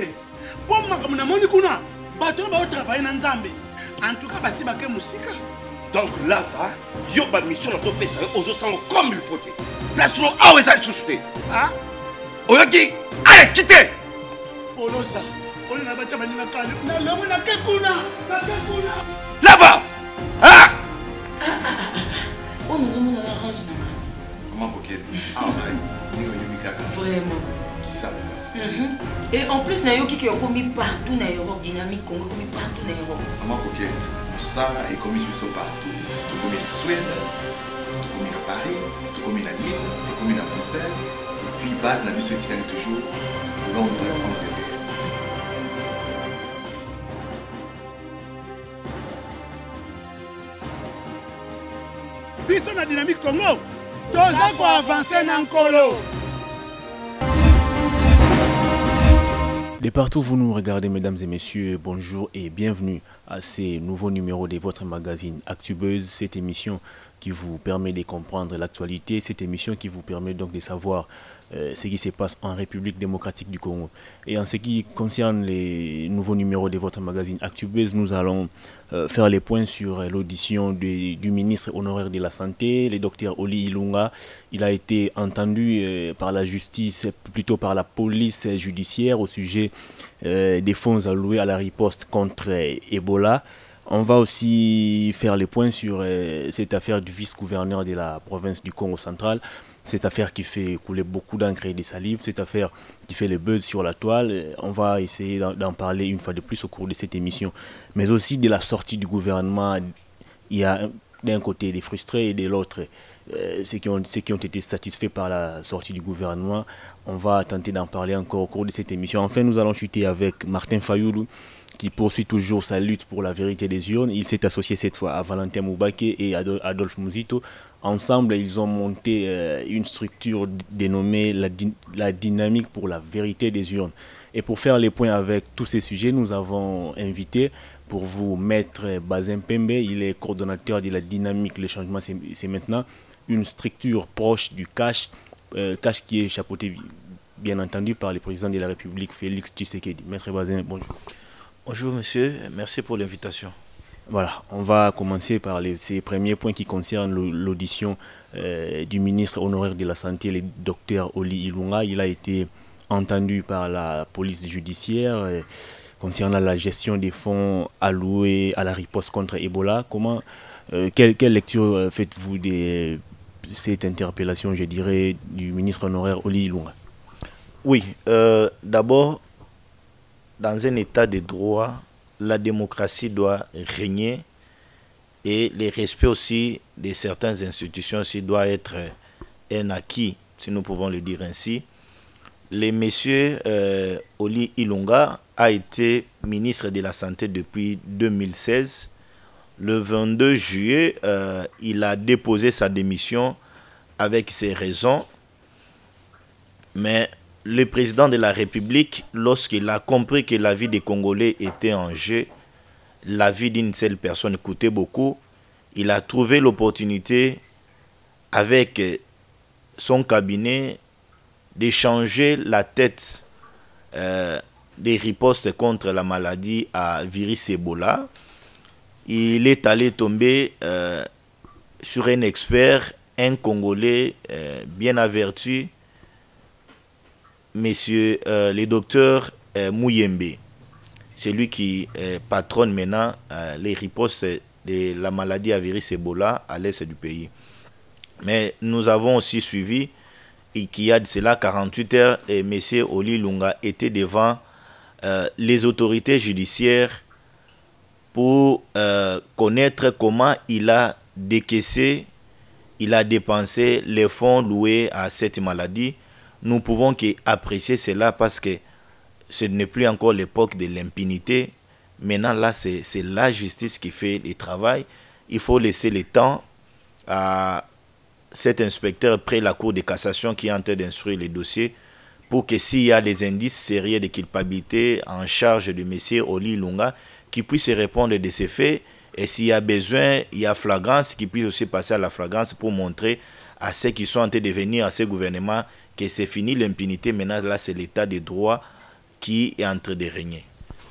te mpo makambo namoni kuna bato oyo baotravaye na nzambe antuka basi bake mosika donc lava yo bamisio na topesa yo ozosango comme il faut te place no awa eza lisusu te oyoki aleki te olosa olena batya baninga kale nalamo nake kuna nake kuna lava oyo nazomona na range na ma comment koke awa oyo oyebi kaka vraiment kisalela Uh-huh. Et en plus, gens qui est commis partout en Europe, dynamique ont commis partout en Europe. Ah, est commis sur partout. Suède, à Paris, à Lille, à Bruxelles. Et puis base la est toujours Londres, Angleterre. biso la dynamique congo pour nkolo Et partout, vous nous regardez, mesdames et messieurs, bonjour et bienvenue à ces nouveaux numéros de votre magazine Actubeuse. Cette émission qui vous permet de comprendre l'actualité, cette émission qui vous permet donc de savoir euh, ce qui se passe en République démocratique du Congo. Et en ce qui concerne les nouveaux numéros de votre magazine ActuBase, nous allons euh, faire les points sur euh, l'audition du, ministre honoraire de la Santé, le docteur Oli Ilunga. Il a été entendu par la justice, plutôt par la police judiciaire au sujet des fonds alloués à la riposte contre Ebola. On va aussi faire les points sur euh, cette affaire du vice-gouverneur de la province du Congo central, cette affaire qui fait couler beaucoup d'encre et de salive, cette affaire qui fait le buzz sur la toile. On va essayer d'en parler une fois de plus au cours de cette émission. Mais aussi de la sortie du gouvernement, il y a d'un côté les frustrés et de l'autre euh, ceux, qui ont, ceux qui ont été satisfaits par la sortie du gouvernement. On va tenter d'en parler encore au cours de cette émission. Enfin, nous allons chuter avec Martin Fayoulou, qui poursuit toujours sa lutte pour la vérité des urnes. Il s'est associé cette fois à Valentin Moubake et à Adolphe Mouzito. Ensemble, ils ont monté euh, une structure dénommée la, la dynamique pour la vérité des urnes. Et pour faire les points avec tous ces sujets, nous avons invité pour vous Maître Bazin Pembe. Il est coordonnateur de la dynamique Le Changement, c'est maintenant une structure proche du cash, euh, cash qui est chapeauté bien entendu par le président de la République, Félix Tshisekedi. Maître Bazin, bonjour. Bonjour monsieur, merci pour l'invitation. Voilà, on va commencer par ces premiers points qui concernent l'audition euh, du ministre honoraire de la Santé, le docteur Oli Ilunga. Il a été entendu par la police judiciaire euh, concernant la gestion des fonds alloués à la riposte contre Ebola. Comment, euh, quelle, quelle, lecture faites-vous de cette interpellation, je dirais, du ministre honoraire Oli Ilunga Oui, d'abord, dans un état de droit, la démocratie doit régner et le respect aussi de certaines institutions doit être euh, un acquis, si nous pouvons le dire ainsi. Le monsieur euh, Oli Ilunga a été ministre de la Santé depuis 2016. Le 22 juillet, euh, il a déposé sa démission avec ses raisons. Mais le président de la République, lorsqu'il a compris que la vie des Congolais était en jeu, la vie d'une seule personne coûtait beaucoup, il a trouvé l'opportunité avec son cabinet d'échanger la tête euh, des ripostes contre la maladie à virus Ebola. Il est allé tomber euh, sur un expert, un Congolais euh, bien averti, Monsieur euh, le docteur euh, Mouyembe. C'est lui qui euh, patronne maintenant les ripostes de la maladie à virus Ebola à l'est du pays. Mais nous avons aussi suivi, et y a de cela 48 heures, et M. Oli Lunga était devant les autorités judiciaires pour connaître comment il a décaissé il a dépensé les fonds loués à cette maladie nous pouvons apprécier cela parce que ce n'est plus encore l'époque de l'impunité. Maintenant, là, c'est la justice qui fait le travail. Il faut laisser le temps à cet inspecteur près la Cour de cassation qui est en train d'instruire les dossiers pour que s'il y a des indices sérieux de culpabilité en charge de monsieur Oli Lunga, qu'il puisse répondre de ces faits. Et s'il y a besoin, il y a flagrance qui puisse aussi passer à la flagrance pour montrer à ceux qui sont en train de venir, à ce gouvernement, que c'est fini l'impunité. Maintenant, là, c'est l'état des droits qui est en train de régner.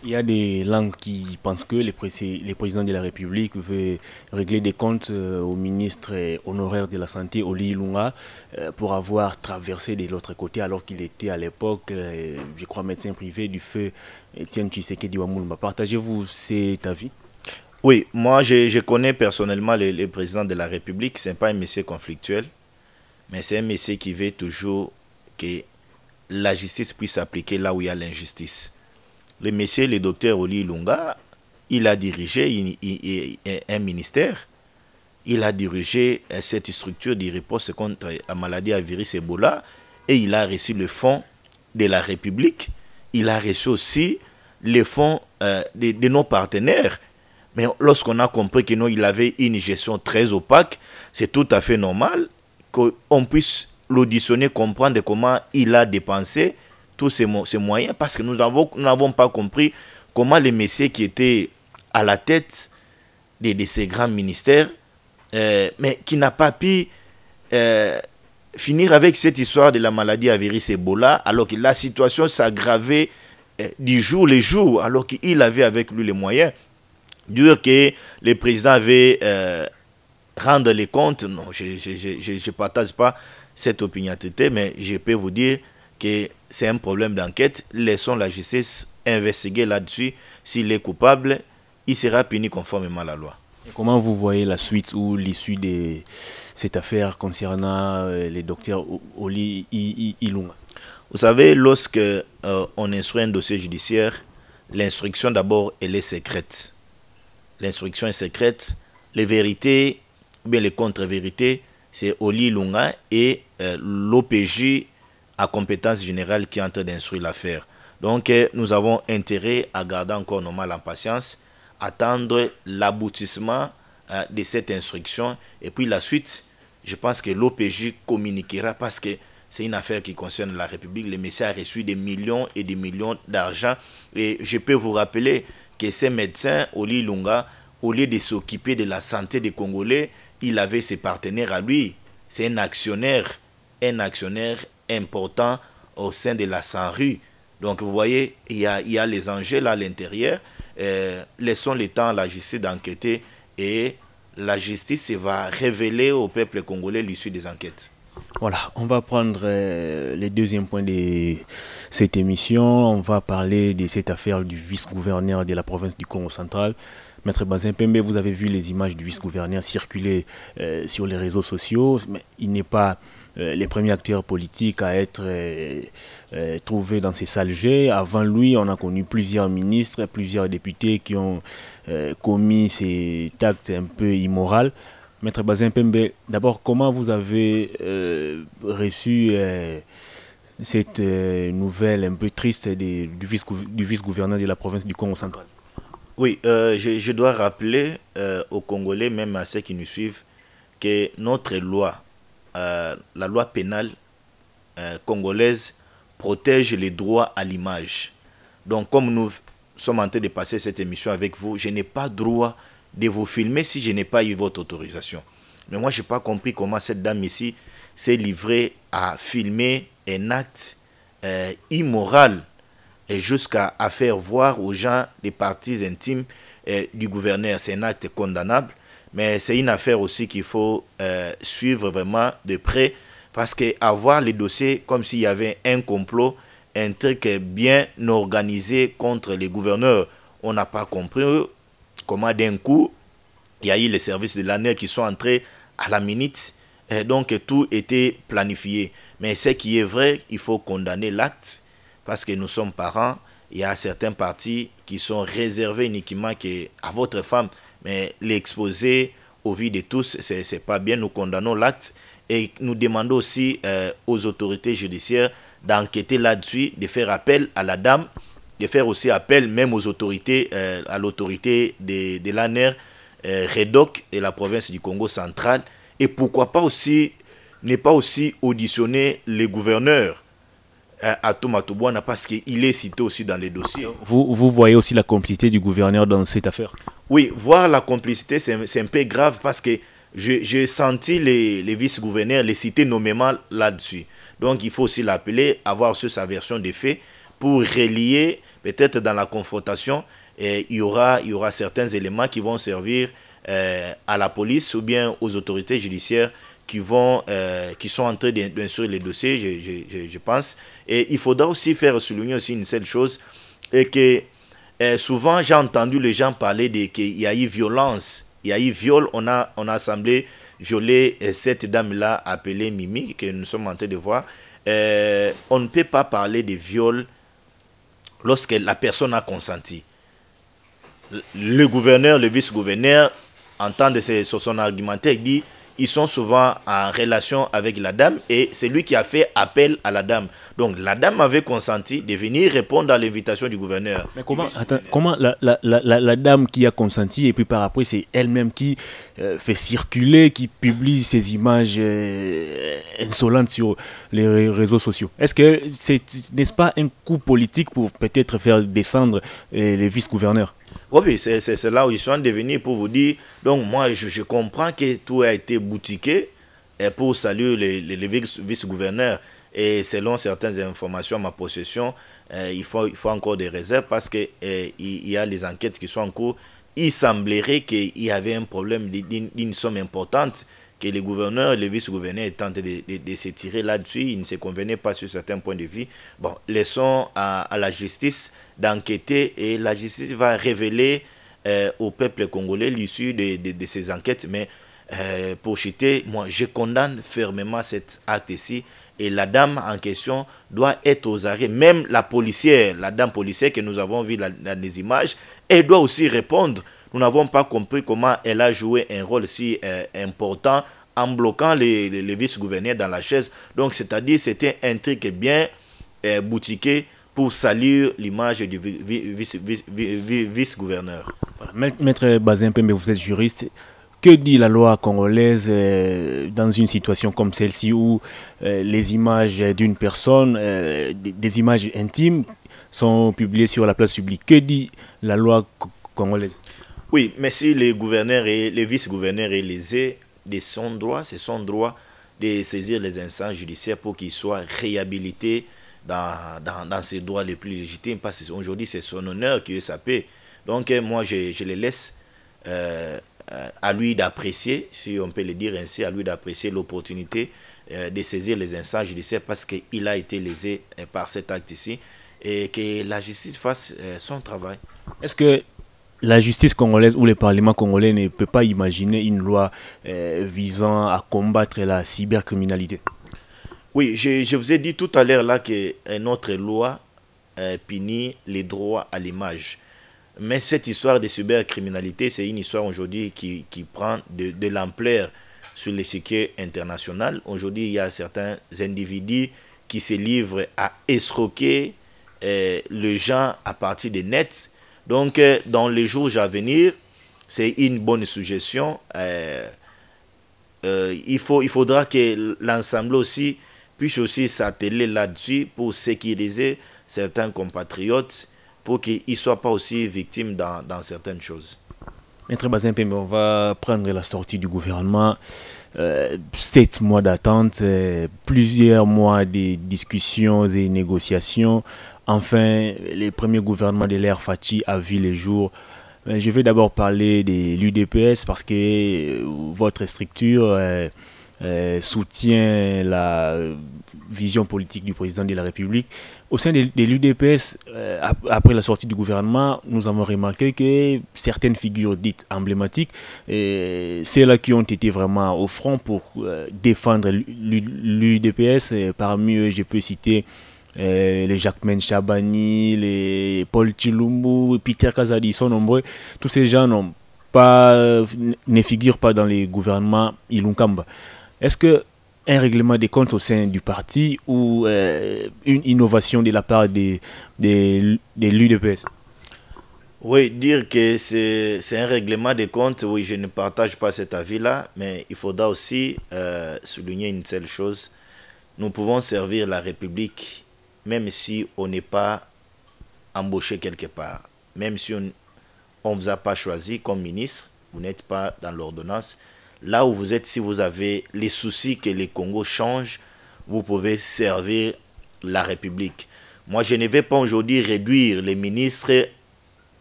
Il y a des langues qui pensent que les, président présidents de la République veut régler des comptes euh, au ministre honoraire de la Santé, Oli Ilunga, euh, pour avoir traversé de l'autre côté alors qu'il était à l'époque, euh, je crois, médecin privé du feu Etienne Tshisekedi Wamulma. Partagez-vous cet avis Oui, moi je, connais personnellement le, le, président de la République, ce n'est pas un monsieur conflictuel. Mais c'est un monsieur qui veut toujours que la justice puisse s'appliquer là où il y a l'injustice. Le monsieur, le docteur Oli Lunga, il a dirigé un ministère. Il a dirigé euh, cette structure de réponse contre la maladie à virus Ebola et il a reçu le fonds de la République. Il a reçu aussi le fonds euh, de, de nos partenaires. Mais lorsqu'on a compris qu'il avait une gestion très opaque, c'est tout à fait normal qu'on puisse l'auditionner, comprendre comment il a dépensé tous ces, moyens, parce que nous n'avons pas compris comment les messieurs qui étaient à la tête de, ces grands ministères, euh, mais qui n'a pas pu euh, finir avec cette histoire de la maladie à Ebola, alors que la situation s'aggravait euh, du jour au jour, alors qu'il avait avec lui les moyens. dur que le président avait Rendre les comptes, non, je ne partage pas cette opiniâtreté, mais je peux vous dire que c'est un problème d'enquête. Laissons la justice investiguer là-dessus. S'il est coupable, il sera puni conformément à la loi. comment vous voyez la suite ou l'issue de cette affaire concernant euh, les docteurs Oli Ilunga Vous savez, lorsque euh, on instruit un dossier judiciaire, l'instruction d'abord, elle est secrète. L'instruction est secrète. Les vérités bien les contre-vérités, c'est Oli Lunga et euh, l'OPJ à compétence générale qui est en train d'instruire l'affaire. Donc, euh, nous avons intérêt à garder encore normal en patience, attendre l'aboutissement euh, de cette instruction. Et puis la suite, je pense que l'OPJ communiquera parce que c'est une affaire qui concerne la République. Le médecin a reçu des millions et des millions d'argent. Et je peux vous rappeler que ces médecins, Oli Lunga, au lieu de s'occuper de la santé des Congolais, il avait ses partenaires à lui. C'est un actionnaire, un actionnaire important au sein de la SANRU. Donc vous voyez, il y a, les enjeux là à l'intérieur. Euh, laissons le temps à la justice d'enquêter et la justice va révéler au peuple congolais l'issue des enquêtes. Voilà, on va prendre euh, le deuxième point de cette émission. On va parler de cette affaire du vice-gouverneur de la province du Congo central Maître Bazin Pembe, vous avez vu les images du vice-gouverneur circuler euh, sur les réseaux sociaux, il n'est pas le euh, les premiers acteurs politiques à être euh, trouvé dans ces salles Avant lui, on a connu plusieurs ministres, plusieurs députés qui ont commis ces actes un peu immoraux. Maître Bazin Pembe, d'abord, comment vous avez reçu cette nouvelle un peu triste du vice-gouverneur de la province du Congo central oui, euh, je, dois rappeler euh, aux Congolais, même à ceux qui nous suivent, que notre loi, euh, la loi pénale congolaise, protège les droits à l'image. Donc, comme nous sommes en train de passer cette émission avec vous, je n'ai pas droit de vous filmer si je n'ai pas eu votre autorisation. Mais moi, je n'ai pas compris comment cette dame ici s'est livrée à filmer un acte immoral et jusqu'à à faire voir aux gens les parties intimes eh, du gouverneur. C'est un acte condamnable, mais c'est une affaire aussi qu'il faut euh, suivre vraiment de près, parce qu'avoir les dossiers comme s'il y avait un complot, un truc bien organisé contre les gouverneurs, on n'a pas compris comment d'un coup, il y a eu les services de l'année qui sont entrés à la minute. Et eh, donc tout était planifié. Mais ce qui est vrai, il faut condamner l'acte parce que nous sommes parents, il y a certains partis qui sont réservés uniquement à votre femme. Mais l'exposer aux vies de tous, ce n'est pas bien. Nous condamnons l'acte et nous demandons aussi euh, aux autorités judiciaires d'enquêter là-dessus, de faire appel à la dame, de faire aussi appel même aux autorités, euh, à l'autorité de, de l'ANER, euh, REDOC et la province du Congo central. Et pourquoi pas aussi, n'est pas aussi auditionner les gouverneurs à euh, Toubouana parce qu'il est cité aussi dans les dossiers. Vous, vous voyez aussi la complicité du gouverneur dans cette affaire Oui, voir la complicité, c'est un peu grave parce que j'ai senti les, les vice-gouverneurs les citer nommément là-dessus. Donc il faut aussi l'appeler, avoir sur sa version des faits pour relier, peut-être dans la confrontation, et euh, il, y aura, il y aura certains éléments qui vont servir euh, à la police ou bien aux autorités judiciaires qui, vont, euh, qui sont en train d'instruire les dossiers, je, je, je, pense. Et il faudra aussi faire souligner aussi une seule chose, et que euh, souvent j'ai entendu les gens parler qu'il y a eu violence, il y a eu viol, on a, on a semblé violer euh, cette dame-là appelée Mimi, que nous sommes en train de voir. on ne peut pas parler de viol lorsque la personne a consenti. Le gouverneur, le vice-gouverneur, entend de son argumentaire, il dit ils sont souvent en relation avec la dame et c'est lui qui a fait appel à la dame. Donc la dame avait consenti de venir répondre à l'invitation du gouverneur. Mais comment, comment la, dame qui a consenti et puis par après c'est elle-même qui euh, fait circuler, qui publie ces images euh, insolentes sur les réseaux sociaux Est-ce que c'est, n'est-ce pas un coup politique pour peut-être faire descendre euh, les vice-gouverneurs Oh oui, c'est là où ils sont devenus pour vous dire, donc moi je, je comprends que tout a été boutiqué et pour saluer les, les, vice-gouverneurs. Et selon certaines informations à ma possession, eh, il, faut, il faut encore des réserves parce qu'il eh, y a les enquêtes qui sont en cours. Il semblerait qu'il y avait un problème d'une somme importante que les gouverneurs, les vice-gouverneurs tentent de, de, de se tirer là-dessus, ils ne se convenaient pas sur certains points de vue. Bon, laissons à, à la justice d'enquêter et la justice va révéler euh, au peuple congolais l'issue de, de, ces enquêtes. Mais euh, pour chuter, moi, je condamne fermement cet acte-ci et la dame en question doit être aux arrêts. Même la policière, la dame policière que nous avons vu dans les images, elle doit aussi répondre nous n'avons pas compris comment elle a joué un rôle si euh, important en bloquant les, vice-gouverneurs dans la chaise. Donc, c'est-à-dire, c'était un truc bien euh, boutiqué pour salir l'image du vice-gouverneur. Maître Bazin Pembe, vous êtes juriste. Que dit la loi congolaise euh, dans une situation comme celle-ci où les images d'une personne, des images intimes, sont publiées sur la place publique Que dit la loi congolaise oui, mais si les gouverneurs et les vice-gouverneurs est lésé de son droit, c'est son droit de saisir les instances judiciaires pour qu'ils soit réhabilité dans, dans, ses droits les plus légitimes, parce qu'aujourd'hui, c'est son honneur qui est sapé. Donc, euh, moi, je, je les laisse euh, euh, à lui d'apprécier, si on peut le dire ainsi, à lui d'apprécier l'opportunité de saisir les instances judiciaires parce qu'il a été lésé par cet acte ici et que la justice fasse son travail. Est-ce que la justice congolaise ou le Parlement congolais ne peut pas imaginer une loi euh, visant à combattre la cybercriminalité. Oui, je, vous ai dit tout à l'heure là que euh, notre loi euh, punit les droits à l'image. Mais cette histoire de cybercriminalité, c'est une histoire aujourd'hui qui, prend de, l'ampleur sur l'échiquier international. Aujourd'hui, il y a certains individus qui se livrent à escroquer euh, les gens à partir des nets donc, euh, dans les jours à venir, c'est une bonne suggestion. Euh, euh, il, faut, il faudra que l'ensemble aussi puisse aussi s'atteler là-dessus pour sécuriser certains compatriotes pour qu'ils ne soient pas aussi victimes dans, certaines choses. Maître Bazin on va prendre la sortie du gouvernement. sept mois d'attente, plusieurs mois de discussions et négociations. Enfin, les premiers gouvernements de l'ère Fatih a vu les jours. Je vais d'abord parler de l'UDPS parce que euh, votre structure euh, euh, soutient la vision politique du président de la République. Au sein de, l'UDPS, après la sortie du gouvernement, nous avons remarqué que certaines figures dites emblématiques, celles-là qui ont été vraiment au front pour défendre l'UDPS, parmi eux, je peux citer eh, les Jacquemin Chabani, les Paul Chilumbu, Peter Kazadi, ils sont nombreux. Tous ces gens n'ont pas, ne figurent pas dans les gouvernements Ilunkamba. Est-ce que un règlement des comptes au sein du parti ou euh, une innovation de la part des, des, l'UDPS oui, dire que c'est un règlement des comptes, oui, je ne partage pas cet avis-là, mais il faudra aussi euh, souligner une seule chose. Nous pouvons servir la République même si on n'est pas embauché quelque part, même si on ne vous a pas choisi comme ministre, vous n'êtes pas dans l'ordonnance, là où vous êtes, si vous avez les soucis que les Congo change, vous pouvez servir la République. Moi, je ne vais pas aujourd'hui réduire les ministres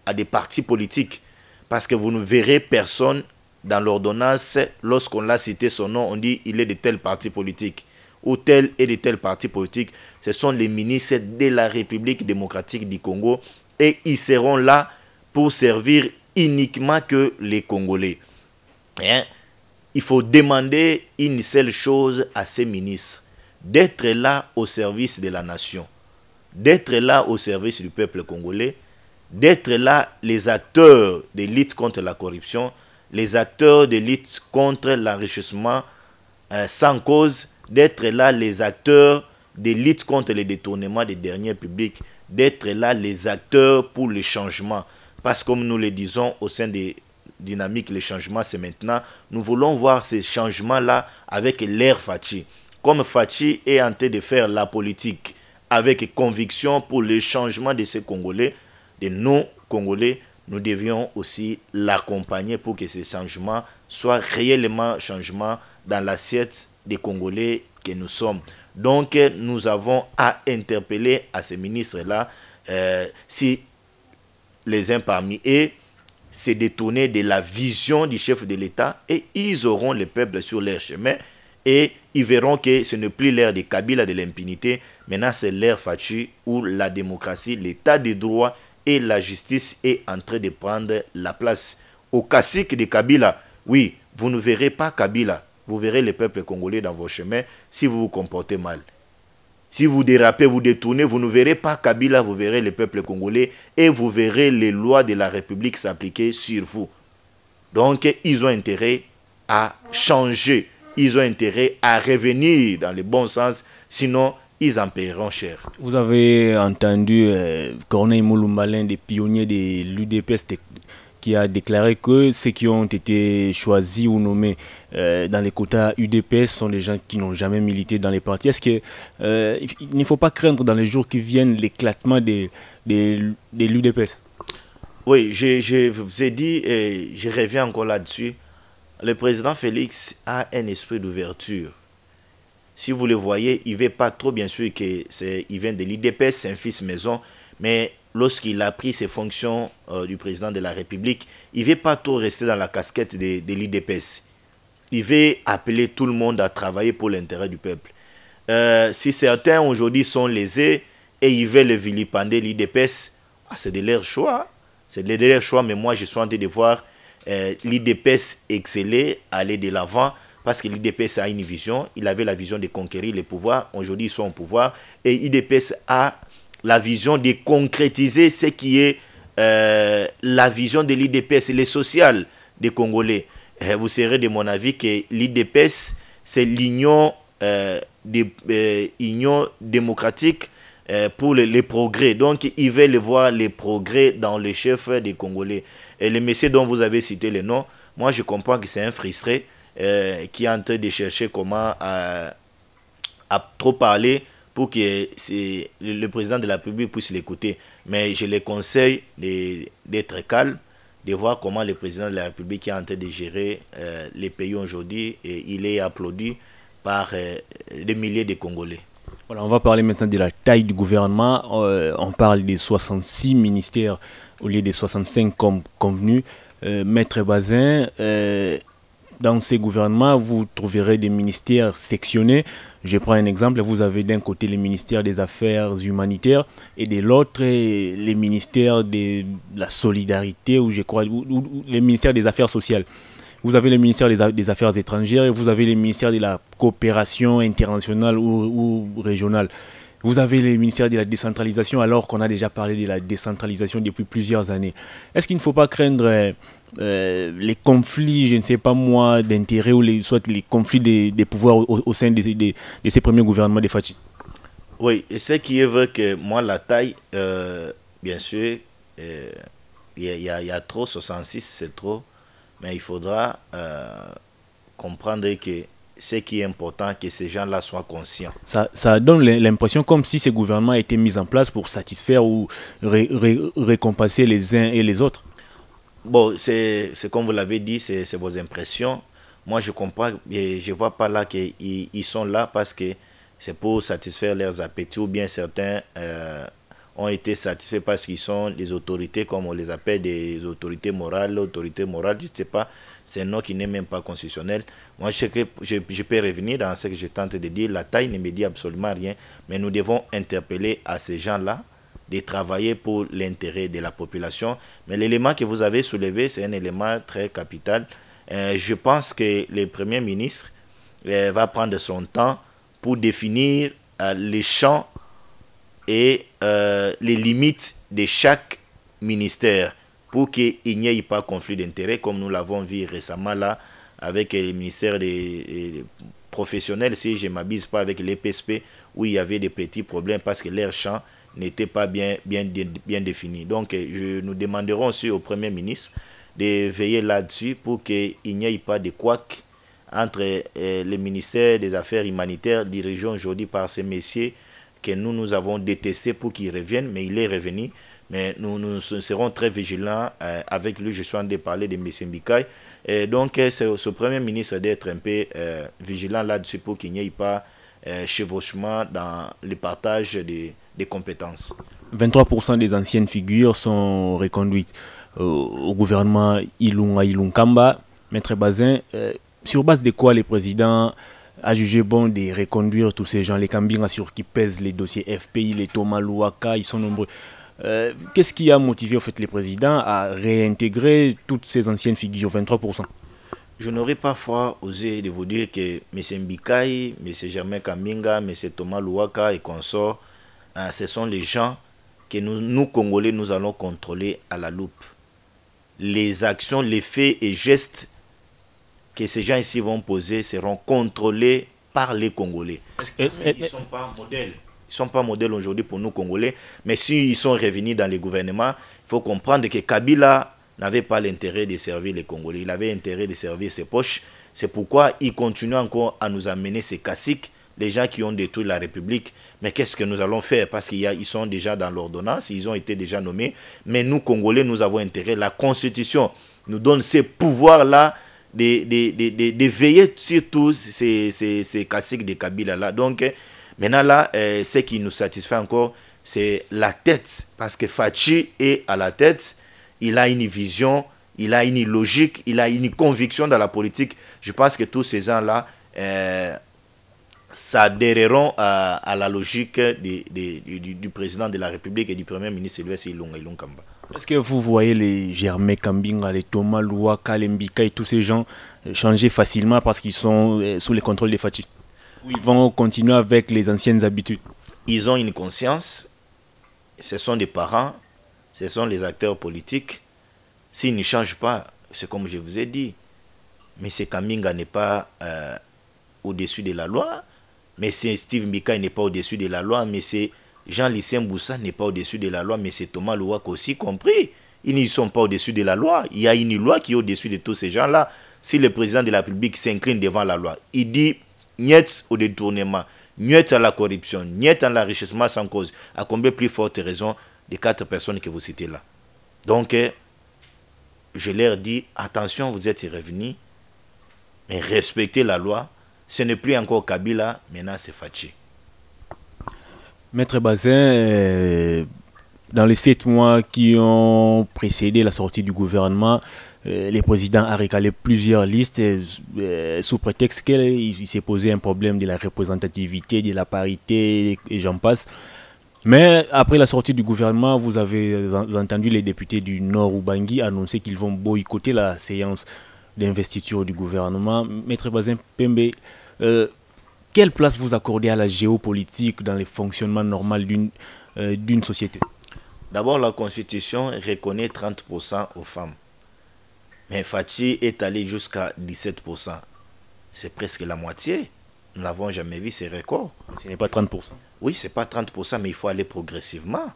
à des partis politiques parce que vous ne verrez personne dans l'ordonnance. Lorsqu'on l'a cité son nom, on dit il est de tel parti politique ou tel et de tel parti politique. Ce sont les ministres de la République démocratique du Congo et ils seront là pour servir uniquement que les Congolais. Hein? Il faut demander une seule chose à ces ministres, d'être là au service de la nation, d'être là au service du peuple congolais, d'être là les acteurs de lutte contre la corruption, les acteurs de lutte contre l'enrichissement euh, sans cause d'être là les acteurs de luttes contre les détournement des derniers publics, d'être là les acteurs pour le changement. Parce que comme nous le disons au sein des dynamiques, le changement c'est maintenant. Nous voulons voir ces changements-là avec l'air Fachi. Comme Fachi est hanté de faire la politique avec conviction pour le changement de ces Congolais, de nos congolais nous devions aussi l'accompagner pour que ces changements soient réellement changements dans l'assiette des Congolais que nous sommes. Donc, nous avons à interpeller à ces ministres-là euh, si les uns parmi eux se détournent de la vision du chef de l'État et ils auront le peuple sur leur chemin et ils verront que ce n'est plus l'ère De Kabila de l'impunité, maintenant c'est l'ère Fachi où la démocratie, l'état des droits et la justice est en train de prendre la place. Au cacique de Kabila, oui, vous ne verrez pas Kabila, vous verrez les peuples congolais dans vos chemins si vous vous comportez mal. Si vous dérapez, vous détournez, vous ne verrez pas Kabila, vous verrez les peuples congolais et vous verrez les lois de la République s'appliquer sur vous. Donc, ils ont intérêt à changer. Ils ont intérêt à revenir dans le bon sens. Sinon, ils en paieront cher. Vous avez entendu euh, Corneille des pionniers de l'UDPS, qui a déclaré que ceux qui ont été choisis ou nommés euh, dans les quotas UDPS sont des gens qui n'ont jamais milité dans les partis. Est-ce qu'il euh, ne faut pas craindre dans les jours qui viennent l'éclatement des, des, l'UDPS Oui, je, vous ai dit, et je reviens encore là-dessus, le président Félix a un esprit d'ouverture. Si vous le voyez, il ne veut pas trop, bien sûr, que c'est, il vient de l'UDPS, c'est un fils maison, mais lorsqu'il a pris ses fonctions euh, du président de la République, il ne veut pas tout rester dans la casquette de, de l'IDPS. Il veut appeler tout le monde à travailler pour l'intérêt du peuple. Euh, si certains aujourd'hui sont lésés et ils veulent le vilipender, l'IDPS, ah, c'est de leur choix. C'est de leur choix, mais moi je suis en train de voir euh, l'IDPS exceller, aller de l'avant parce que l'IDPS a une vision, il avait la vision de conquérir les pouvoirs, aujourd'hui ils sont au pouvoir, et l'IDPS a la vision de concrétiser ce qui est euh, la vision de l'IDPS, les social des Congolais. Eh, vous serez de mon avis que l'IDPS, c'est l'union euh, euh, démocratique euh, pour les, progrès. Donc, ils veulent voir les progrès dans les chefs des Congolais. Et le monsieur dont vous avez cité le nom, moi, je comprends que c'est un frustré euh, qui est en train de chercher comment à trop parler pour que le président de la République puisse l'écouter. Mais je les conseille d'être calme, de voir comment le président de la République est en train de gérer euh, les pays aujourd'hui et il est applaudi par euh, des milliers de Congolais. Voilà, on va parler maintenant de la taille du gouvernement. Euh, on parle des 66 ministères au lieu des 65 comme convenu. Maître Bazin, dans ces gouvernements, vous trouverez des ministères sectionnés. Je prends un exemple, vous avez d'un côté le ministère des Affaires humanitaires et de l'autre le ministère de la solidarité ou je crois les ministères des Affaires sociales. Vous avez le ministère des, Affaires étrangères et vous avez le ministère de la coopération internationale ou régionale. Vous avez le ministère de la décentralisation alors qu'on a déjà parlé de la décentralisation depuis plusieurs années. Est-ce qu'il ne faut pas craindre euh, euh, les conflits, je ne sais pas moi, d'intérêts ou les, soit les conflits des, pouvoirs au, sein des, de ces premiers gouvernements de Fatih Oui, et ce qui est vrai que moi, la taille, euh, bien sûr, il y, a trop, 66 c'est trop, mais il faudra comprendre que ce qui est important, que ces gens-là soient conscients. Ça, ça donne l'impression comme si ce gouvernement étaient mis en place pour satisfaire ou récompenser les uns et les autres. Bon, c'est comme vous l'avez dit, c'est vos impressions. Moi, je comprends et je vois pas là qu'ils ils sont là parce que c'est pour satisfaire leurs appétits ou bien certains euh, ont été satisfaits parce qu'ils sont des autorités, comme on les appelle, des autorités morales, autorités morales, je ne sais pas. C'est un nom qui n'est même pas constitutionnel. Moi, je, peux revenir dans ce que je tente de dire. La taille ne me dit absolument rien, mais nous devons interpeller à ces gens-là de travailler pour l'intérêt de la population. Mais l'élément que vous avez soulevé, c'est un élément très capital. Euh, je pense que le Premier ministre euh, va prendre son temps pour définir euh, les champs et les limites de chaque ministère pour qu'il n'y ait pas conflit d'intérêts, comme nous l'avons vu récemment là avec euh, le ministère des euh, professionnels, si je ne m'abuse pas, avec l'EPSP, où il y avait des petits problèmes parce que leur champ n'était pas bien, bien, bien défini. Donc, euh, je, nous demanderons aussi au Premier ministre de veiller là-dessus pour qu'il n'y ait pas de couac entre le ministère des Affaires humanitaires, dirigés aujourd'hui par ces messieurs que nous, nous avons détestés pour qu'ils reviennent, mais il est revenu. Mais nous, nous serons très vigilants euh, avec lui. Je suis en train de parler de M. Et donc, euh, ce Premier ministre d'être un peu euh, vigilant là-dessus pour qu'il n'y ait pas chevauchement dans le partage des, compétences. 23% des anciennes figures sont reconduites au gouvernement Ilunga Ilunkamba. Maître Bazin, sur base de quoi le président a jugé bon de reconduire tous ces gens, les Kambinga sur qui pèsent les dossiers FPI, les Thomas Louaka, ils sont nombreux. Euh, qu'est-ce qui a motivé en fait les présidents à réintégrer toutes ces anciennes figures, 23% Je n'aurais pas foi osé de vous dire que M. Mbikai, M. Germain Kaminga, M. Thomas Louaka et consorts, euh, ce sont les gens que nous, nous, Congolais, nous allons contrôler à la loupe. Les actions, les faits et gestes que ces gens ici vont poser seront contrôlés par les Congolais. Ils ne sont pas modèle ne sont pas modèles aujourd'hui pour nous Congolais, mais s'ils sont revenus dans les gouvernements, il faut comprendre que Kabila n'avait pas l'intérêt de servir les Congolais, il avait intérêt de servir ses poches. C'est pourquoi il continue encore à nous amener ces caciques, les gens qui ont détruit la République. Mais qu'est-ce que nous allons faire Parce qu'ils sont déjà dans l'ordonnance, ils ont été déjà nommés. Mais nous, Congolais, nous avons intérêt. La Constitution nous donne ces pouvoirs-là de, de, de, de, veiller sur tous ces, ces, ces caciques de Kabila-là. Donc, Maintenant, là, euh, ce qui nous satisfait encore, c'est la tête. Parce que Fachi est à la tête. Il a une vision, il a une logique, il a une conviction dans la politique. Je pense que tous ces gens-là euh, s'adhéreront à, la logique du, président de la République et du Premier ministre Sylvestre Ilonga Ilungamba. Est-ce que vous voyez les Germain Kambinga, les Thomas Louaka, les et tous ces gens changer facilement parce qu'ils sont euh, sous le contrôle des Fachi ou ils vont continuer avec les anciennes habitudes Ils ont une conscience, ce sont des parents, ce sont les acteurs politiques. S'ils ne changent pas, c'est comme je vous ai dit, mais c'est Kaminga euh, n'est pas au-dessus de la loi, mais c'est Steve Mika n'est pas au-dessus de la loi, mais c'est Jean-Lycée Boussa n'est pas au-dessus de la loi, mais c'est Thomas Louak aussi compris. Ils ne sont pas au-dessus de la loi. Il y a une loi qui est au-dessus de tous ces gens-là. Si le président de la République s'incline devant la loi, il dit Niet au détournement, niet à la corruption, niet à l'enrichissement sans cause. À combien plus forte raison des quatre personnes que vous citez là. Donc, euh, je leur dis, attention, vous êtes revenus, mais respectez la loi. Ce n'est plus encore Kabila, maintenant c'est Fachi. Maître Bazin, euh, dans les sept mois qui ont précédé la sortie du gouvernement, euh, les présidents a récalé plusieurs listes euh, euh, sous prétexte qu'il s'est posé un problème de la représentativité, de la parité et j'en passe. Mais après la sortie du gouvernement, vous avez entendu les députés du Nord ou Bangui annoncer qu'ils vont boycotter la séance d'investiture du gouvernement. Maître Bazin Pembe, quelle place vous accordez à la géopolitique dans le fonctionnement normal d'une société D'abord, la Constitution reconnaît 30% aux femmes. Fatih est allé jusqu'à 17%. C'est presque la moitié. Nous n'avons jamais vu ces records. Ce n'est pas 30%. Oui, ce n'est pas 30%, mais il faut aller progressivement.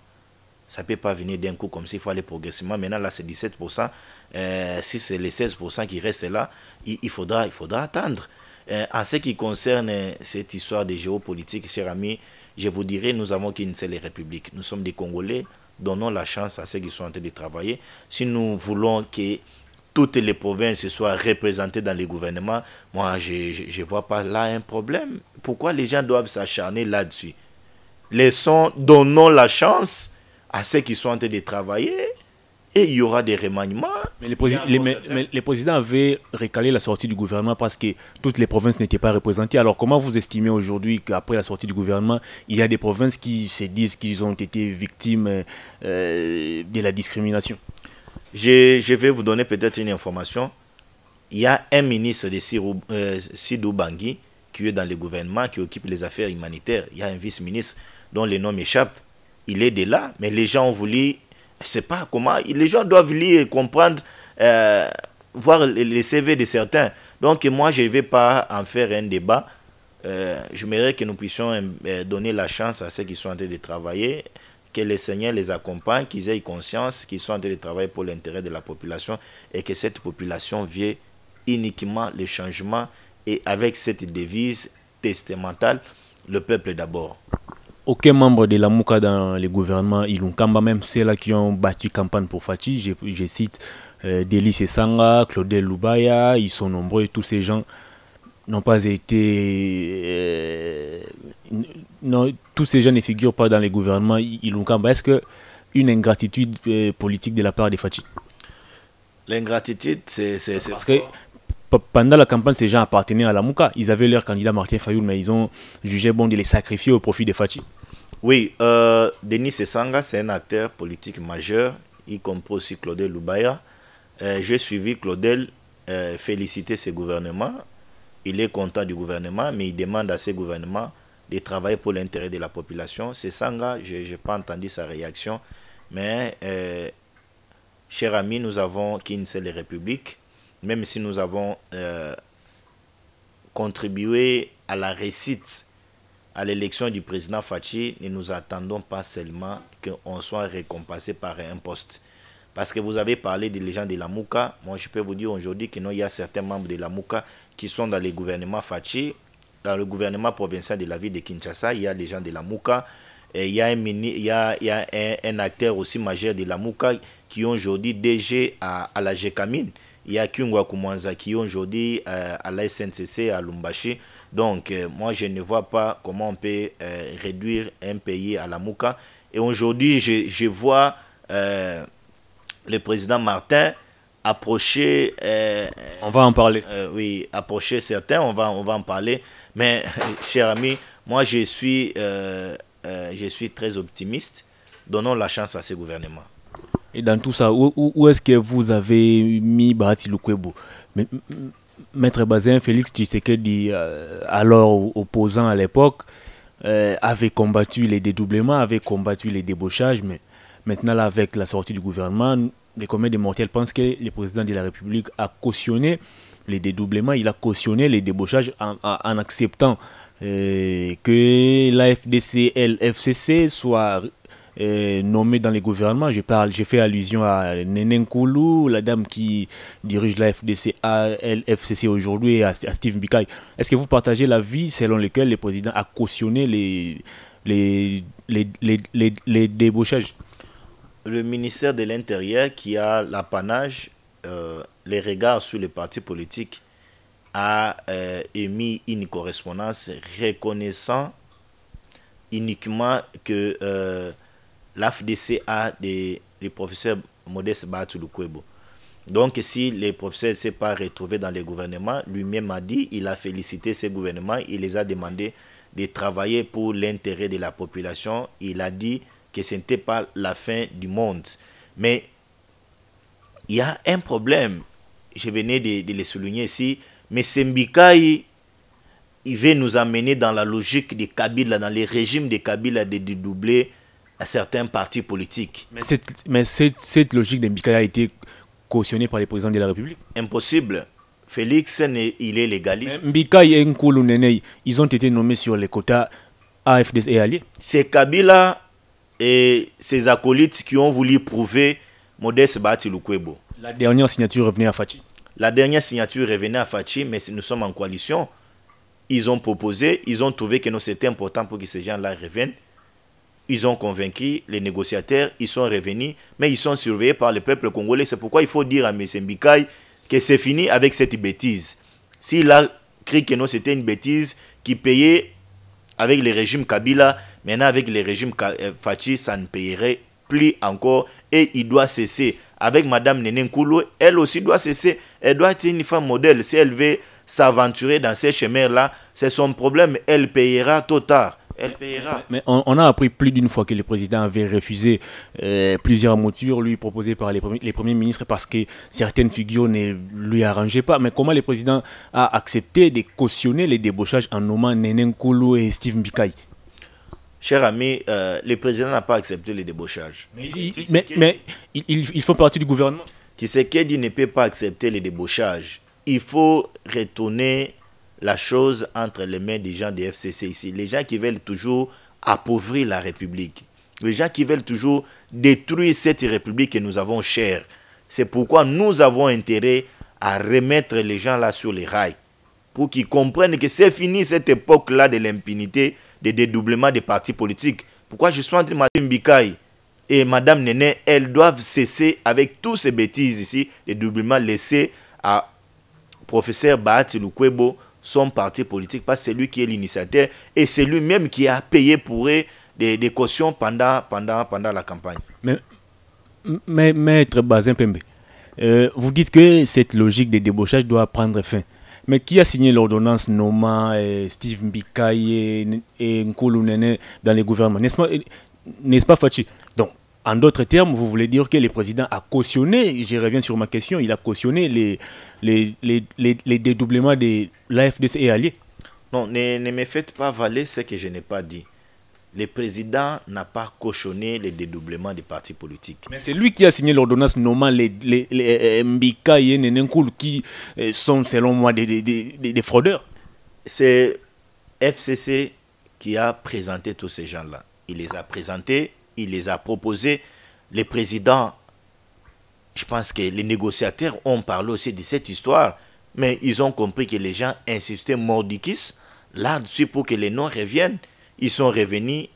Ça ne peut pas venir d'un coup comme Il faut aller progressivement. Maintenant, là, c'est 17%. Euh, si c'est les 16% qui restent là, il, faudra, il faudra attendre. Euh, en ce qui concerne euh, cette histoire de géopolitique, cher ami, je vous dirais, nous avons qu'une seule république. Nous sommes des Congolais, donnons la chance à ceux qui sont en train de travailler. Si nous voulons que toutes les provinces soient représentées dans le gouvernement, moi, je ne vois pas là un problème. Pourquoi les gens doivent s'acharner là-dessus Laissons, donnons la chance à ceux qui sont en train de travailler et il y aura des remaniements. Mais les, présidents avaient récalé la sortie du gouvernement parce que toutes les provinces n'étaient pas représentées. Alors comment vous estimez aujourd'hui qu'après la sortie du gouvernement, il y a des provinces qui se disent qu'ils ont été victimes euh, euh, de la discrimination je, vais vous donner peut-être une information. Il y a un ministre de euh, Sidou Bangui qui est dans le gouvernement, qui occupe les affaires humanitaires. Il y a un vice-ministre dont le nom m'échappe. Il est de là, mais les gens ont voulu, je ne sais pas comment, les gens doivent lire et comprendre, euh, voir les CV de certains. Donc moi, je ne vais pas en faire un débat. Euh, J'aimerais que nous puissions euh, donner la chance à ceux qui sont en train de travailler, que le Seigneur les accompagne, qu'ils aient conscience qu'ils sont en train de travailler pour l'intérêt de la population et que cette population vient uniquement les changements et avec cette devise testamentale, le peuple d'abord. Aucun membre de la Mouka dans le gouvernement Ilunkamba, même ceux-là qui ont bâti campagne pour Fatih, je, cite euh, Delice Sanga, Claudel Loubaya, ils sont nombreux, tous ces gens n'ont pas été euh, non, tous ces gens ne figurent pas dans les gouvernements Iloukamba. Est-ce que une ingratitude euh, politique de la part des Fatih L'ingratitude, c'est. Parce que pendant la campagne, ces gens appartenaient à la Mouka. Ils avaient leur candidat Martin Fayoul, mais ils ont jugé bon de les sacrifier au profit des Fatih. Oui, euh, Denis Sessanga, c'est un acteur politique majeur, y compris aussi Claudel Loubaya. Euh, j'ai suivi Claudel féliciter ses gouvernements. Il est content du gouvernement, mais il demande à ses gouvernements de travailler pour l'intérêt de la population. C'est Sangha. je n'ai pas entendu sa réaction, mais euh, cher ami, nous avons qu'une les république, même si nous avons euh, contribué à la réussite à l'élection du président Fachi, nous attendons pas seulement qu'on soit récompensé par un poste. Parce que vous avez parlé des gens de la Mouka. Moi, je peux vous dire aujourd'hui qu'il y a certains membres de la Mouka qui sont dans le gouvernement Fachi dans le gouvernement provincial de la ville de Kinshasa, il y a des gens de la Mouka, et il y a un, mini, il y a, il y a un, acteur aussi majeur de la Mouka qui ont aujourd'hui DG à, à la GECAMINE. Il y a Kungwa Kumwanza qui ont aujourd'hui euh, à, la SNCC à Lumbashi. Donc, euh, moi, je ne vois pas comment on peut euh, réduire un pays à la Mouka. Et aujourd'hui, je, je vois le président Martin approcher. Euh, on va en parler. Euh, oui, approcher certains, on va, on va en parler. Mais, cher ami, moi, je suis, euh, je suis très optimiste. Donnons la chance à ce gouvernement. Et dans tout ça, où, est-ce que vous avez mis Bahati Lukwebo Maître Bazin, Félix tu dit alors opposant à l'époque, avait combattu les dédoublements, avait combattu les débauchages, mais maintenant, avec la sortie du gouvernement, les communs des mortels pensent que le président de la République a cautionné les dédoublements, il a cautionné les débauchages en, acceptant euh, que la FDC l'FCC soit euh, dans les gouvernements. Je parle, j'ai fait allusion à Nenenkoulou, la dame qui dirige la FDC l'FCC aujourd'hui, et à, Steve Bikay. Est-ce que vous partagez l'avis selon lequel le président a cautionné les débauchages le ministère de l'Intérieur qui a l'apanage, euh, les regards sur les partis politiques, a euh, émis une correspondance reconnaissant uniquement que euh, l'AFDC a des, des professeurs Modeste Batulukwebo. Donc, si les professeurs ne s'est pas retrouvés dans les gouvernements, lui-même a dit, il a félicité ces gouvernements, il les a demandé de travailler pour l'intérêt de la population. Il a dit et ce n'était pas la fin du monde. Mais il y a un problème, je venais de, le souligner ici, mais Sembikai, il veut nous amener dans la logique de Kabila, dans les régimes des Kabila, de dédoubler à certains partis politiques. Mais cette, mais cette, cette logique de Mbikaya a été cautionnée par les présidents de la République Impossible. Félix, il est légaliste. Mbikaya et Nkoulou ils ont été nommés sur les quotas AFDS et alliés. C'est Kabila et ces acolytes qui ont voulu prouver Modeste Bahati Lukwebo. La dernière signature revenait à Fachi. La dernière signature revenait à Fachi, mais nous sommes en coalition. Ils ont proposé, ils ont trouvé que c'était important pour que ces gens-là reviennent. Ils ont convaincu les négociateurs, ils sont revenus, mais ils sont surveillés par le peuple congolais. C'est pourquoi il faut dire à M. que c'est fini avec cette bêtise. S'il a cru que non, c'était une bêtise qui payait avec le régime Kabila, maintenant avec le régime euh, Fachi, ça ne payerait plus encore et il doit cesser. Avec Madame Nenenkoulou, elle aussi doit cesser. Elle doit être une femme modèle. Si elle veut s'aventurer dans ces chemins-là, c'est son problème. Elle payera tôt tard elle Mais on, a appris plus d'une fois que le président avait refusé euh, plusieurs moutures lui proposées par les premiers, les premiers ministres parce que certaines figures ne lui arrangeaient pas. Mais comment le président a accepté de cautionner les débauchages en nommant Nenen et Steve Mbikai Cher ami, euh, le président n'a pas accepté les débauchages. Mais, il, mais, mais ils, ils font partie du gouvernement. Tshisekedi ne peut pas accepter les débauchages. Il faut retourner la chose entre les mains des gens de FCC ici. Les gens qui veulent toujours appauvrir la République. Les gens qui veulent toujours détruire cette République que nous avons chère. C'est pourquoi nous avons intérêt à remettre les gens là sur les rails. Pour qu'ils comprennent que c'est fini cette époque-là de l'impunité, de dédoublement des partis politiques. Pourquoi je suis entre Mme Bikaï et Madame Nené, elles doivent cesser avec toutes ces bêtises ici, les doublements laissés à professeur Bahati Lukwebo, son parti politique, parce que c'est lui qui est l'initiateur et c'est lui-même qui a payé pour eux des, cautions pendant, pendant, pendant la campagne. Mais, mais Maître Bazin Pembe, euh, vous dites que cette logique de débauchage doit prendre fin. Mais qui a signé l'ordonnance Noma, euh, Steve Mbikaye et, et dans les gouvernements N'est-ce pas, euh, pas Donc, en d'autres termes, vous voulez dire que le président a cautionné, je reviens sur ma question, il a cautionné les, les, les, les, dédoublements de l'AFDC et alliés Non, ne, me faites pas valer ce que je n'ai pas dit. Le président n'a pas cautionné les dédoublements des partis politiques. Mais c'est lui qui a signé l'ordonnance nommant les, les, les euh, Mbika et Nenenkoul qui euh, sont, selon moi, des fraudeurs. C'est FCC qui a présenté tous ces gens-là. Il les a présentés il les a proposés. Les présidents, je pense que les négociateurs ont parlé aussi de cette histoire, mais ils ont compris que les gens insistaient mordikis là-dessus pour que les noms reviennent. Ils sont revenus.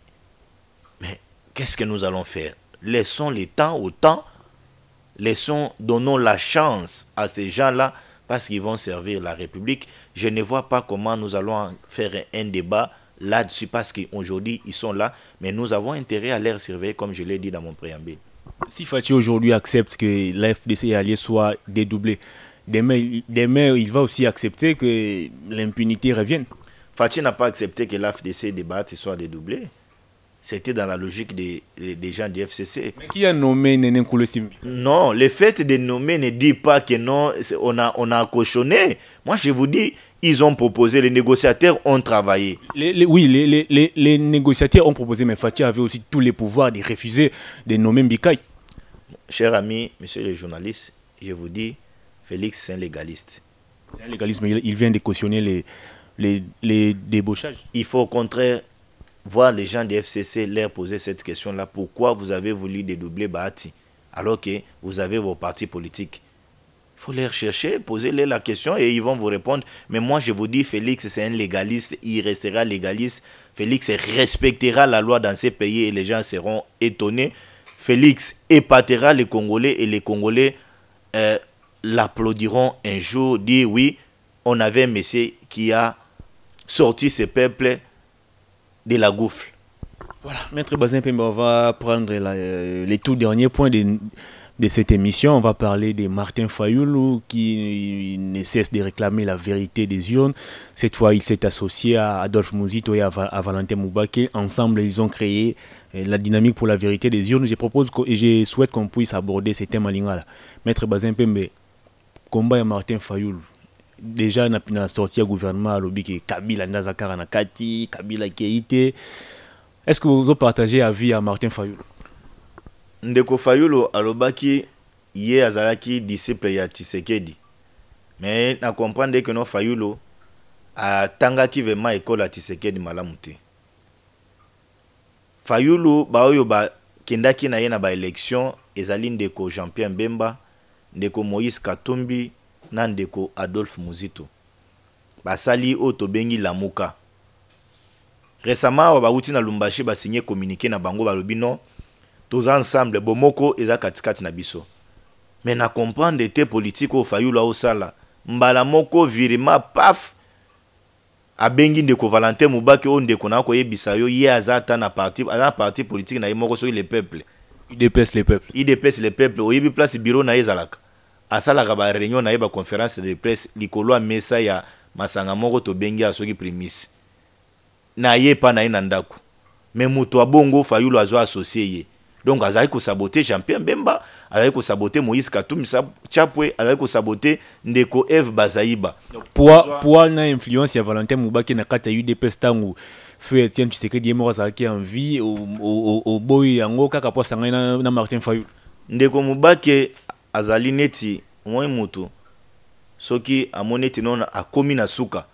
Mais qu'est-ce que nous allons faire Laissons le temps au temps. Laissons, donnons la chance à ces gens-là parce qu'ils vont servir la République. Je ne vois pas comment nous allons faire un débat là-dessus parce qu'aujourd'hui, ils sont là, mais nous avons intérêt à les surveiller, comme je l'ai dit dans mon préambule. Si Fatih aujourd'hui accepte que l'AFDC soit dédoublé, demain, il va aussi accepter que l'impunité revienne. Fatih n'a pas accepté que l'AFDC débatte et soit dédoublé. C'était dans la logique des, des, gens du FCC. Mais qui a nommé Nene Simbi Non, le fait de nommer ne dit pas que non, on a, on a cochonné. Moi, je vous dis, ils ont proposé, les négociateurs ont travaillé. Les, oui, les, les, négociateurs ont proposé, mais Fatih avait aussi tous les pouvoirs de refuser de nommer Mbikaï. Cher ami, monsieur le journaliste, je vous dis, Félix, c'est un légaliste. C'est un légaliste, mais il vient de cautionner les, les débauchages. Il faut au contraire voir les gens des FCC leur poser cette question-là. Pourquoi vous avez voulu dédoubler Bahati alors que vous avez vos partis politiques il faut les rechercher, poser-les la question et ils vont vous répondre. Mais moi, je vous dis, Félix, c'est un légaliste, il restera légaliste. Félix respectera la loi dans ces pays et les gens seront étonnés. Félix épatera les Congolais et les Congolais euh, l'applaudiront un jour, Dire, oui, on avait un qui a sorti ce peuple de la gouffre. Voilà, Maître Bazin on va prendre euh, les tout derniers points de, cette émission. On va parler de Martin Fayoulou qui ne cesse de réclamer la vérité des urnes. Cette fois, il s'est associé à Adolphe Mouzito et à, Valentin Moubake. Ensemble, ils ont créé euh, la dynamique pour la vérité des urnes. Je propose et je souhaite qu'on puisse aborder ces thèmes à Lingala. Maître Bazin combat à Martin Fayoulou déjà na, na sorti ya gouvernement alobi ke kabila nde aza kaka na kati kabila keite est ce que vous partagez avis à martin fayulu ndeko fayulu alobaki ye azalaki disciple ya tisekedi mais na comprendre que non fayulu atangaki vraimen vraiment école tisekedi malamu te fayulu ba bakendaki na ye na élection ezali ndeko jean pierre Bemba, ndeko moïse katumbi na ndeko adolphe muzito basali oyo tobengi lamuka récemment awa bawuti na lumbashi basinye communiqué na bango balobi non toza ensemble bomoko eza katikati na biso me na comprendre te politike oyo fayulu aosala mbala moko virima paf abengi ndeko valentin mobaki oyo ndeko na koyebisa yo ye aza ata na parti aza na parti politike na ye moko soki le peuple idps le peuple idps le peuple oyebi place biro na ye ezalaka asalaka bareunion na ye baconférence de presse likolo ya mesa ya masanga moko tobengi ya soki primise na ye mpa na ye na ndako me moto abongo fayulu azwa associe ye donc azali kosabote jean pierre mbemba azali kosabote moïse katumbi chapwe azali kosabote ndeko eve bazayiba poil na influence ya valentin mobaki na kati ya udps ntango feu etienne tshisekedi ye moko azalaki en vie oboyi yango kaka po asangani na martin fayulu ndeko mobake azali neti moi motu soki amoni ete non akomi na suka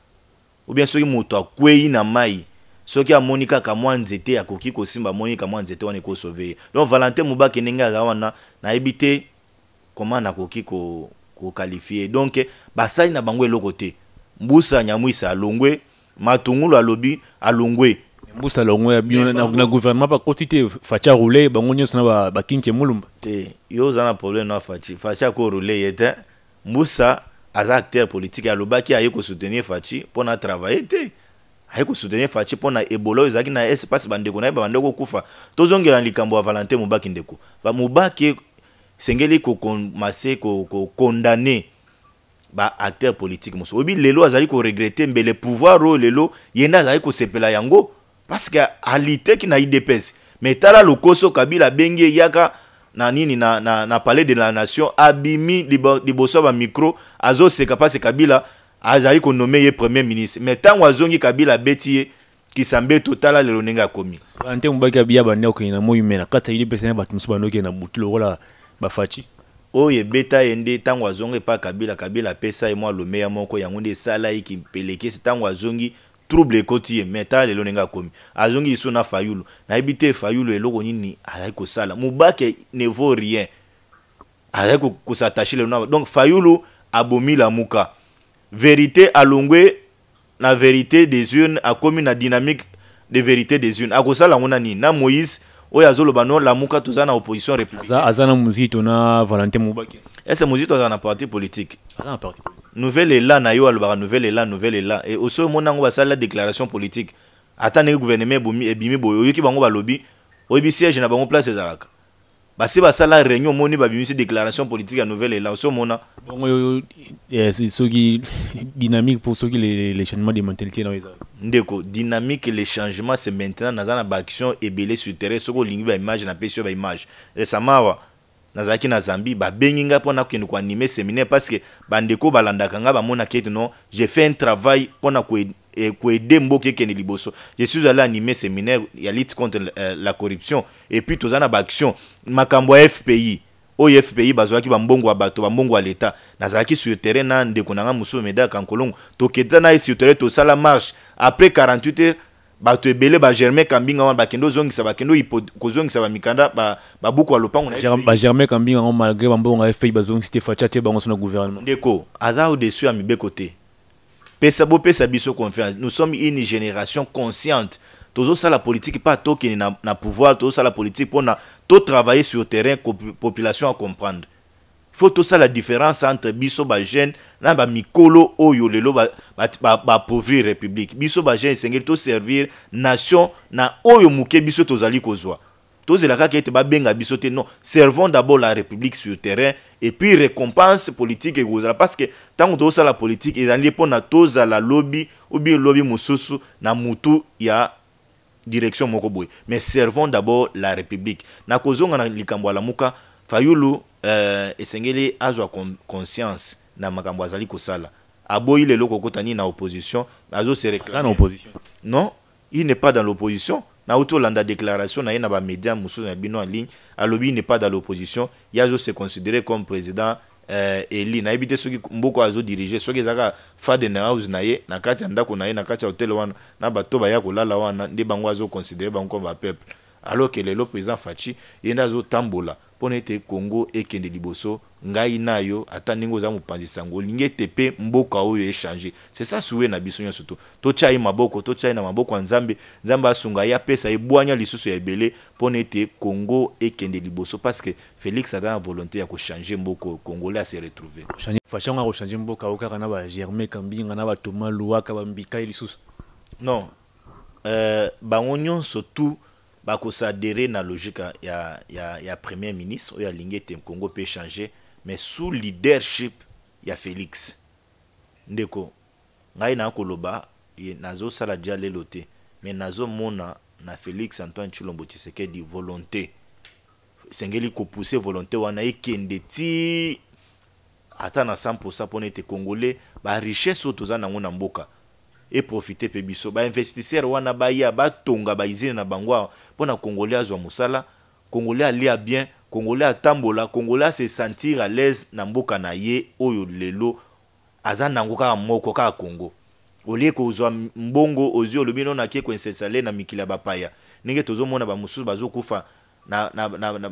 ou bien soki moto akwei na mai soki amoni kaka mwa nzete akoki kosimba amoni ka mwa nzete wana ekosove ye donc valentin mobake ndenge aza wana nayebi te koma nakoki kokalifie ko donc basali na bango eloko te mbusa nyamwisa alongwe matungulu alobi alongwe mbusala yango ya bino na gouvernement bakoti te faci aroule bango nyonso na bakinki emulumba te yo oza na problème na faci faci akorole ye te mbusa aza acteur politique alobaki aye kosoutenir faci mpo na travaille te aye kosoutenir faci mpo na ebola oyo ezalaki na es mpasi bandeko na ye babande kokufa tozongela na likambo ya valentin mobaki ndeko mobaki esengeli kokomase kokondane ko, baacteur politique mosusu oyebi lelo azali koregrete mbele pouvoir oyo lelo ye nde azali kosepela yango parce que aliteki na idps me tala lokoso kabila abengi yaka na nini na, na, na palais de la nation abimi liboso ya bamikro azoseka mpasi kabila azali konome ye premier ministre me ntango azongi kabila abeti ye kisambe totala lelo ndenge akomi ante mobaki abiya bande okende na moi me na idps na bato mosusu bande na butu lokola bafaci oyo ebeta ye nde ntango azongi pa kabila kabila apesa ye mwa lomeya moko yango nde esala ye kimpelekesi azongi trouble ekoti ye me tala lelo ndenge akomi azongi liso na fayulu nayebi te fayulu eloko nini azali kosala mobake ne vaut rien azali kosattache lelo na donc fayulu abomi lamuka vérité alongwe na vérité des urnes akomi na dynamique de vérité des urnes akosala yango na nini na moïse oyo azoloba no lamuka toza na opposition républicaine aza na mozito na valentin mobake que moziki tozala un parti politique nouvel là na yo alobaka nouvel et nouvel ela e mon omona yango la déclaration politique Attendez le gouvernement ebimi eh, boye oyoki bango balobi oyebi siège na bango place ezalaka bah, ça la réunion omoni babimisi déclaration politique ya nouvel ela osi eh, c'est ce soki dynamique pour soki le changement de mentalité dans les ndeko dynamique et les changements c'est maintenant dans la baaction ebele sur terrain soki image, n'a napesi sur image récemment nazalaki na zambie babengi ngai mpo nakokende koanime séminaire parce que bandeko balandaka ngai bamonaki ete non je fais un travail mpona koede eh, mboka ekende liboso je suis allé animer séminaire ya lutte contre eh, la corruption et puis toza na baaction makambo ya fpi oyo fpi bazwaki bambongo ya bato bambongo ya leta nazalaki sur terrain na ndeko na ngai mosusu meda kankolongo tokenda na ye sur terrain tosala marche après 48 heures bato ebele bagermain kambinga wana bakende ozongisa bakende kozongisa bamikanda babuku ya lopango bagermain kambinga yango malgré bambongo ya fpi bazongisi te fatia te bango so na gouvernement ndeko aza au-dessus ya mibeko te pesa bopesa biso confiance nous sommes une génération consciente tozosala politique mpa tokende na, na pouvoir tozosala politique mpona totravailler sur terrain population à comprendre faut tout ça la différence entre biso ba jeune na ba mikolo oyo lelo ba ba, ba pauvre république biso ba cest sengeli to servir nation na oyo muke biso tozali kozwa tozelaka kete benga biso te non servons d'abord la république sur le terrain et puis récompense politique ekozala parce que tant que as la politique la la lobby ou bien lobby mususu na mutu ya direction moko mais servons d'abord la république nakozonga na likambo muka fayulu eh, esengeli azwa conscience na makambo azali kosala aboyi lelo kokota nini na opposition azo se réclame non il n'est pas dans l'opposition nauti l'anda déclaration na ye ba media, mosusu na bino en ligne alobi il n'est pas dans l'opposition ye se considérer comme président euh, eli nayebi te soki mboka azodirige soki ezalaka faden house na ye na kati ya ndako na ye na kati ya hotel wana na bato baya kolala wana nde bango azoconsidere bango comme bapeuple alors le lelo président faci ye nde tambola. mpo na ete kongo ekende liboso ngai na yo ata ndenge oza mopanzi sango olingi ete mpe mboka oyo echange c'est ça suwe na biso nyonso to totya ye maboko totya ye na maboko ya nzambe nzambe asunga ye apesa ebwanya lisusu ya ebele mpo na ete kongo ekende liboso parce que félix aza na volonté ya kochange mboka kongolais ase retrouve fasha ngo akochange mboka oyo kaka na bagermain kambinga na batoma luwaka bambikai lisusu non euh, bango nyonso tout bakosadere na logique ya, ya, ya premier ministre oyo alingi ete congo mpe échange mais sous leadership ya félix ndeko ngai naa koloba nazosala dia lelo te mais nazomona na félix antoine chilombo tshisekedi volonté esengeli kopuse volonté wana ekende ti ata na 100 pourcent mpona ete congolais barichesse oyo toza nango na mboka eprofite mpe biso bainvestisseur wana baya batonga baizine na bango awa mpo na congolais azwa mosala congolais alia bien congolais atambola congolais ase sentir à l'aise na mboka na ye oyo lelo aza nango kaka moko kaka congo olie kozwa mbongo ozwi olobi no nakie koinstale na mikili ya bapaya ndenge tozomona bamosusu bazokufa na, na, na, na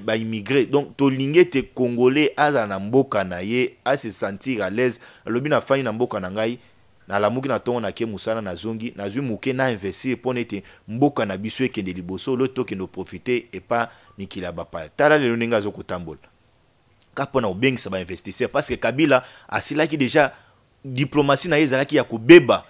baimmigré ba donc tolingi ete congolais azala na mboka na ye ase sentir à l'aise alobi nafani na mboka na ngai nalamuki na ntongo nake mosala nazongi nazwi moke na investir mpo na ete mboka na biso ekende liboso lo tokende oprofite epa mikili ya bapaya tala lelo ndenge azokotambola ka mpo na kobengisa bainvestisseur parce que kabila asilaki deja diplomasi na ye ezalaki ya kobeba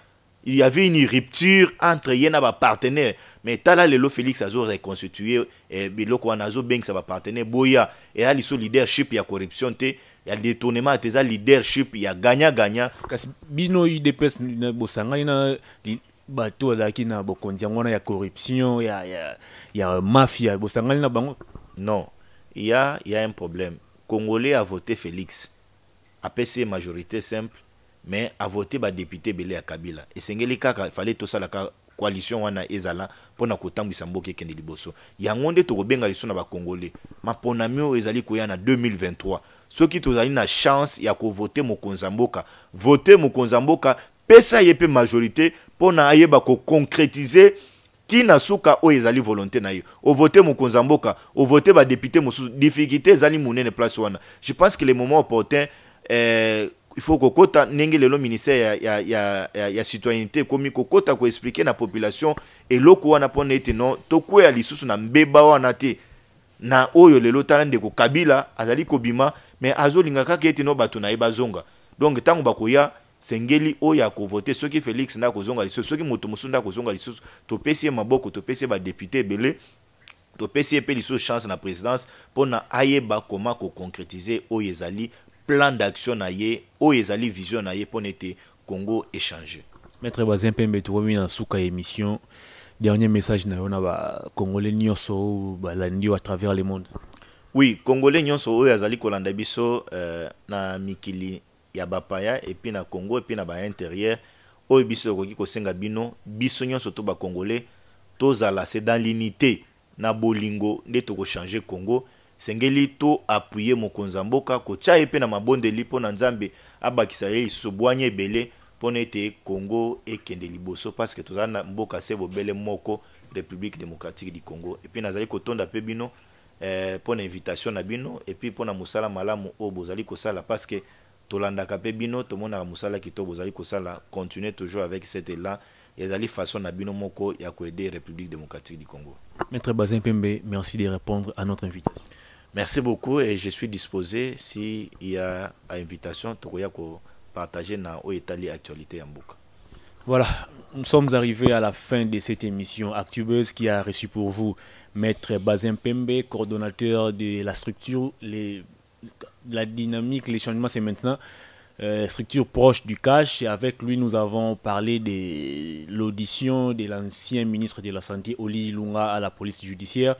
il y avait une rupture entre yena na partenaire mais tala lelo félix azo reconstitue et eh, biloko wana va partenaire boya eh, a le leadership ya corruption te ya détournement ate eza leadership ya gagna gagna kasi bino udps leadership. na bato a na bokonzi yango wana ya corruption ya, ya, ya mafia bosangani na bango non il y a, y a un problème congolais a voté félix c'est une majorité simple mais à voter avote député ebele à kabila et c'est fallait tout ça la coalition wana ezala mpona kotambwisa mboka kende liboso yango nde tokobenga liso na ma pona mieux ezali koya na 2023 qui tozali na chance ya kovote voter ya mboka voter mon ya mboka pesa ye pe majorité mpona concrétiser qui na suka ou ezali volonté na ye ovote mokonzi ya mboka ovote badepute mosusu difficulté ezali monene place wana je pense que le moment opportun eh, il faut kokota ndenge lelo ministère ya, ya, ya, ya citoyenneté ekomi kokota koexplike na population eloko wana mpona ete non tokwea lisusu na mbeba wana te na oyo lelo tala ndeko kabila azali kobima me azolinga kaka ete no bato na ye bazonga donc ntango bakoya sengeli oyo akovote soki félix nda akozonga lisusu soki moto mosusu nda akozonga lisusu topesi ye maboko topesi ye badepute ebele topesi ye mpe lisusu chance na présidence mpona ayeba koma koconcrétise oyo ezali plan d'action na ye o ezali vision na ye mpona ete congo échange maître bazin pembe tokomi na suka émission dernier message na yo na bacongolais nyonso oyo balandi à travers le monde oui congolais nyonso oyo azali kolanda biso euh, na mikili ya bapaya epi na congo epi na intérieur, oyo biso tokoki kosenga bino biso nyonso to bacongolais tozala se dans l'unité na bolingo nde tokochange congo sengelito to apuye mokonzi ya mboka kotya ye mpe na mabondeli lipo na nzambe abakisa ye lisusu bwanya ebele ete congo ekende liboso parceke que na mboka se bobele moko république démocratique du congo epui nazali kotonda mpe bino mpo eh, na invitation na bino epui mpo na mosala malamu oyo bozali kosala parceke tolandaka mpe bino tomonaka mosala kitoko bozali kosala continue toujours avec cet élan ezali façon na bino moko ya de république démocratique du congo maître bazin pembe merci de répondre à notre invitation Merci beaucoup et je suis disposé s'il y a une invitation à partager dans l'état actualité en boucle. Voilà, nous sommes arrivés à la fin de cette émission Actubeuse qui a reçu pour vous Maître Bazin Pembe, coordonnateur de la structure, les, la dynamique, les changements, c'est maintenant euh, structure proche du cash. avec lui, nous avons parlé de l'audition de l'ancien ministre de la Santé, Oli Lunga, à la police judiciaire.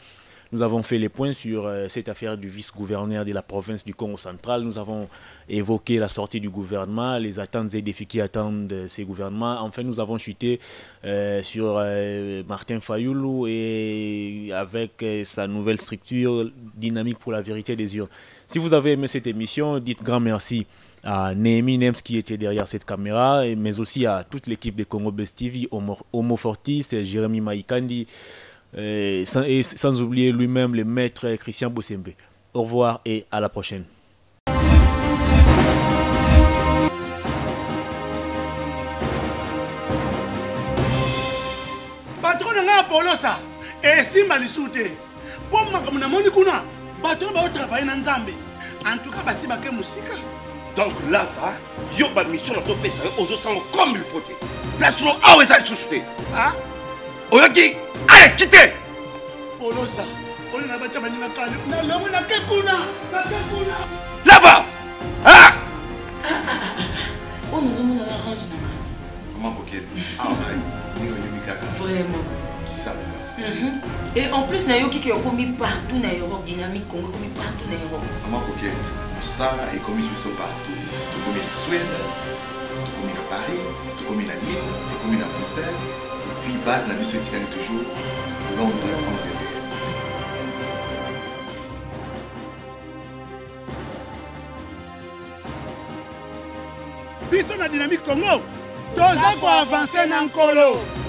Nous avons fait les points sur euh, cette affaire du vice-gouverneur de la province du Congo central. Nous avons évoqué la sortie du gouvernement, les attentes et défis qui attendent ces gouvernements. Enfin, nous avons chuté euh, sur euh, Martin Fayoulou et avec sa nouvelle structure dynamique pour la vérité des yeux. Si vous avez aimé cette émission, dites grand merci à Nehemi Nems qui était derrière cette caméra, mais aussi à toute l'équipe de Congo Best TV, Homo, Homo Fortis, Jérémy Maïkandi, et sans, et sans oublier lui-même le maître Christian Bossembe. Au revoir et à la prochaine. patron na ngai apolosa esimba lisu te mpo makambo namoni kuna bato oyo baotravaille na nzambe si basi que mosika donc va yo bamisio ça aux ozosanga comme il faut te place au awa eza lisusu te ah? oyoki Là-bas! Ah. Ah, ah, oh, on pas. batya baninga kale non, kuna kuna lava on nous na Vraiment. Mm-hmm. Et en plus, nayoki qui est commis partout en Europe, dynamique Congo commis partout en Europe. Maman coquette, ça est commis sur partout. Tu commis en Suède, tu commis à Paris, tu commis à Lille, tu commis à Bruxelles puis base la biso est toujours londre angleterre la dynamique congo dans le colo.